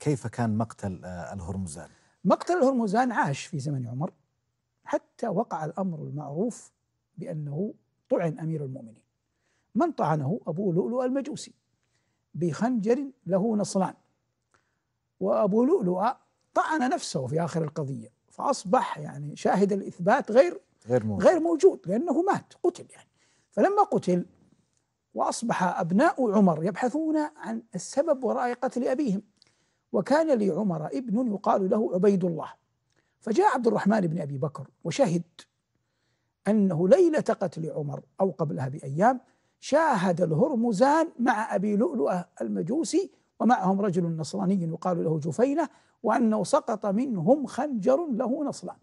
كيف كان مقتل آه، الهرمزان؟ مقتل الهرمزان عاش في زمن عمر حتى وقع الأمر المعروف بأنه طعن أمير المؤمنين من طعنه؟ أبو لؤلؤ المجوسي بخنجر له نصلان وأبو لؤلؤ طعن نفسه في آخر القضية فأصبح يعني شاهد الإثبات غير غير موجود, غير موجود لأنه مات قتل يعني فلما قتل وأصبح أبناء عمر يبحثون عن السبب وراء قتل أبيهم وكان لي عمر ابن يقال له عبيد الله فجاء عبد الرحمن بن أبي بكر وشهد أنه ليلة قتل عمر أو قبلها بأيام شاهد الهرمزان مع أبي لؤلؤة المجوسي ومعهم رجل نصراني يقال له جفينة وأنه سقط منهم خنجر له نصران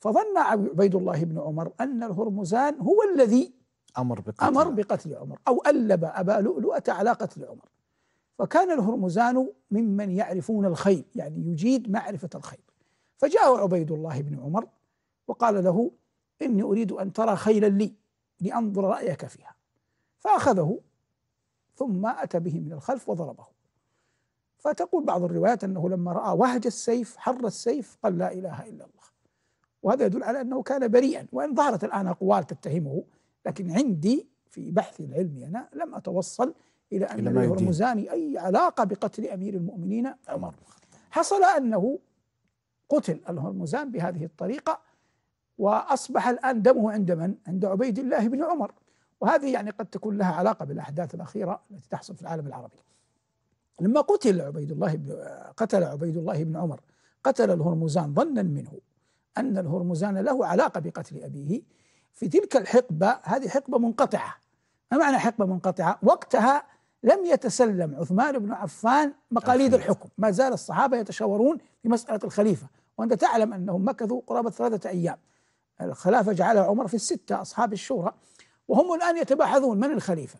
فظن عبيد الله بن عمر أن الهرمزان هو الذي أمر بقتل, أمر بقتل عمر أو ألب أبا لؤلؤة على قتل عمر فكان الهرمزان ممن يعرفون الخيب يعني يجيد معرفة الخيب فجاء عبيد الله بن عمر وقال له إني أريد أن ترى خيلا لي لأنظر رأيك فيها فأخذه ثم أتى به من الخلف وضربه فتقول بعض الروايات أنه لما رأى وهج السيف حر السيف قال لا إله إلا الله وهذا يدل على أنه كان بريئا وإن ظهرت الآن أقوال تتهمه لكن عندي في بحثي العلمي أنا لم أتوصل إلى أن الهرمزاني أي علاقة بقتل أمير المؤمنين عمر حصل أنه قتل الهرمزان بهذه الطريقة وأصبح الآن دمه عند من؟ عند عبيد الله بن عمر وهذه يعني قد تكون لها علاقة بالأحداث الأخيرة التي تحصل في العالم العربي لما قتل عبيد الله بن قتل عبيد الله بن عمر قتل الهرمزان ظنا منه أن الهرمزان له علاقة بقتل أبيه في تلك الحقبة هذه حقبة منقطعة ما معنى حقبة منقطعة؟ وقتها لم يتسلم عثمان بن عفان مقاليد الحكم ما زال الصحابة يتشاورون في مسألة الخليفة وأنت تعلم أنهم مكثوا قرابة ثلاثة أيام الخلافة جعلها عمر في الستة أصحاب الشورى وهم الآن يتباحثون من الخليفة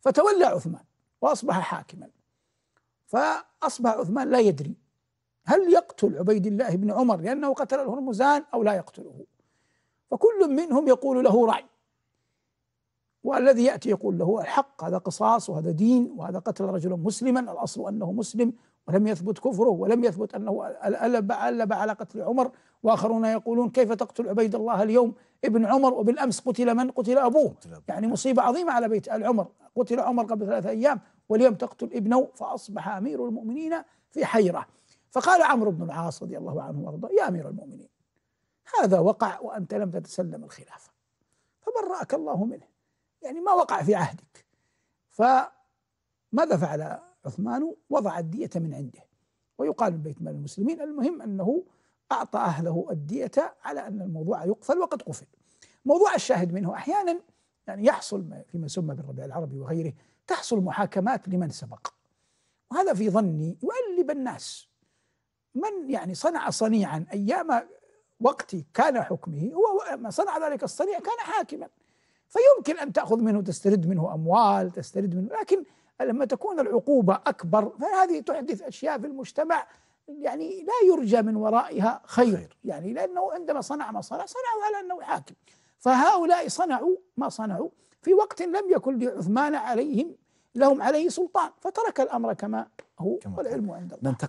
فتولى عثمان وأصبح حاكما فأصبح عثمان لا يدري هل يقتل عبيد الله بن عمر لأنه قتل الهرمزان أو لا يقتله فكل منهم يقول له رأي والذي يأتي يقول له الحق هذا قصاص وهذا دين وهذا قتل رجلا مسلما الأصل أنه مسلم ولم يثبت كفره ولم يثبت أنه ألب, ألب على قتل عمر وآخرون يقولون كيف تقتل عبيد الله اليوم ابن عمر وبالأمس قتل من قتل أبوه يعني مصيبة عظيمة على بيت آل عمر قتل عمر قبل ثلاثة أيام واليوم تقتل ابنه فأصبح أمير المؤمنين في حيرة فقال عمرو بن العاص رضي الله عنه وارضاه يا أمير المؤمنين هذا وقع وأنت لم تتسلم الخلافة فبرأك الله منه يعني ما وقع في عهدك فماذا فعل عثمان وضع الدية من عنده ويقال من بيت مال المسلمين المهم أنه أعطى أهله الدية على أن الموضوع يقفل وقد قفل موضوع الشاهد منه أحيانا يعني يحصل فيما سمى بالربيع العربي وغيره تحصل محاكمات لمن سبق وهذا في ظني يؤلب الناس من يعني صنع صنيعا أيام وقت كان حكمه هو ما صنع ذلك الصنيع كان حاكما فيمكن أن تأخذ منه تسترد منه أموال تسترد منه لكن لما تكون العقوبة أكبر فهذه تحدث أشياء في المجتمع يعني لا يرجى من ورائها خير يعني لأنه عندما صنع ما صنع صنعه على أنه حاكم فهؤلاء صنعوا ما صنعوا في وقت لم يكن لعثمان عليهم لهم عليه سلطان فترك الأمر كما هو والعلم عند الله